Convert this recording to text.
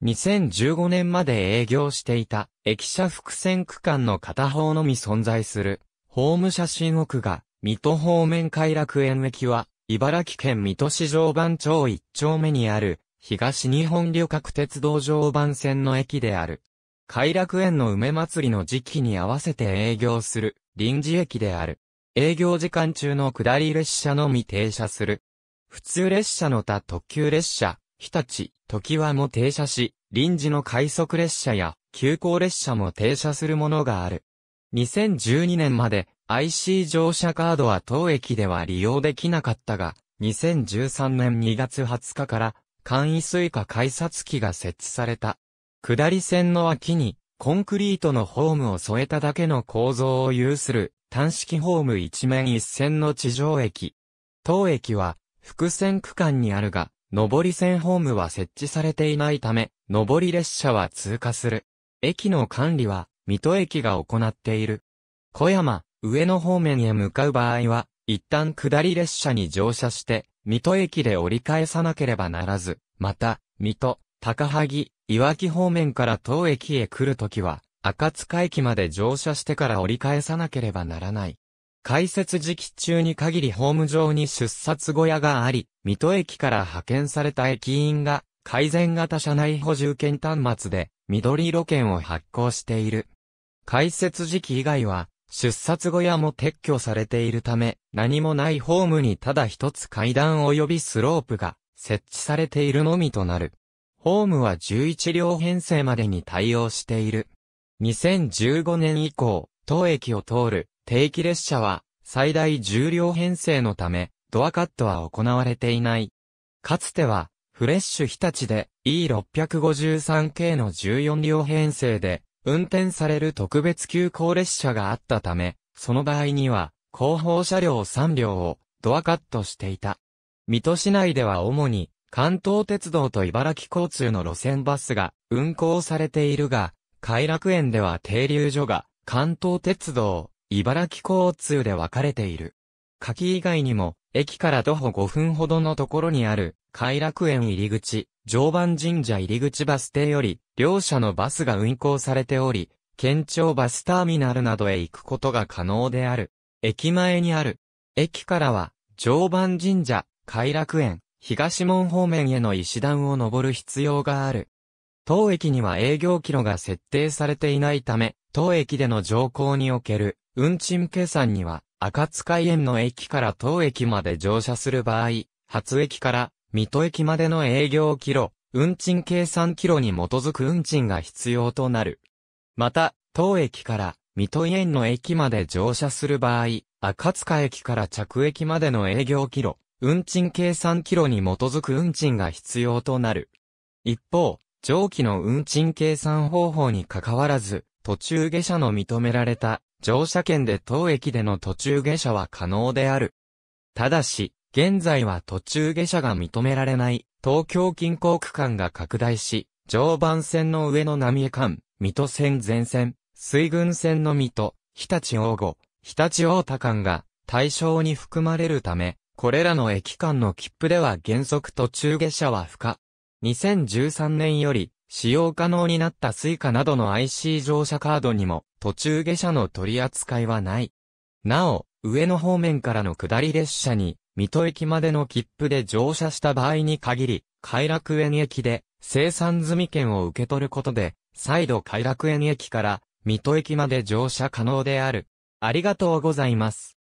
2015年まで営業していた駅舎伏線区間の片方のみ存在するホーム写真奥が水戸方面快楽園駅は茨城県水戸市常磐町一丁目にある東日本旅客鉄道常磐線の駅である。快楽園の梅祭りの時期に合わせて営業する臨時駅である。営業時間中の下り列車のみ停車する。普通列車の他特急列車、日立、時はも停車し、臨時の快速列車や急行列車も停車するものがある。2012年まで IC 乗車カードは当駅では利用できなかったが、2013年2月20日から簡易スイカ改札機が設置された。下り線の脇にコンクリートのホームを添えただけの構造を有する単式ホーム一面一線の地上駅。当駅は伏線区間にあるが、上り線ホームは設置されていないため、上り列車は通過する。駅の管理は、水戸駅が行っている。小山、上野方面へ向かう場合は、一旦下り列車に乗車して、水戸駅で折り返さなければならず、また、水戸、高萩、岩木方面から当駅へ来るときは、赤塚駅まで乗車してから折り返さなければならない。開設時期中に限りホーム上に出札小屋があり、水戸駅から派遣された駅員が、改善型車内補充券端末で、緑色券を発行している。開設時期以外は、出札小屋も撤去されているため、何もないホームにただ一つ階段及びスロープが設置されているのみとなる。ホームは11両編成までに対応している。2015年以降、当駅を通る定期列車は最大重量編成のため、ドアカットは行われていない。かつては、フレッシュ日立で E653 系の14両編成で運転される特別急行列車があったため、その場合には後方車両3両をドアカットしていた。水戸市内では主に関東鉄道と茨城交通の路線バスが運行されているが、偕楽園では停留所が関東鉄道、茨城交通で分かれている。柿以外にも、駅から徒歩5分ほどのところにある、偕楽園入り口、常磐神社入り口バス停より、両社のバスが運行されており、県庁バスターミナルなどへ行くことが可能である。駅前にある。駅からは、常磐神社、偕楽園、東門方面への石段を登る必要がある。当駅には営業キロが設定されていないため、当駅での乗降における運賃計算には、赤塚園の駅から当駅まで乗車する場合、初駅から水戸駅までの営業キロ、運賃計算キロに基づく運賃が必要となる。また、当駅から水戸園の駅まで乗車する場合、赤塚駅から着駅までの営業キロ、運賃計算キロに基づく運賃が必要となる。一方、上記の運賃計算方法に関わらず、途中下車の認められた乗車券で当駅での途中下車は可能である。ただし、現在は途中下車が認められない、東京近郊区間が拡大し、常磐線の上の浪江間、水戸線全線、水軍線の水戸、日立大後、日立大田間が対象に含まれるため、これらの駅間の切符では原則途中下車は不可。2013年より使用可能になったスイカなどの IC 乗車カードにも途中下車の取り扱いはない。なお、上野方面からの下り列車に、水戸駅までの切符で乗車した場合に限り、偕楽園駅で生産済み券を受け取ることで、再度偕楽園駅から水戸駅まで乗車可能である。ありがとうございます。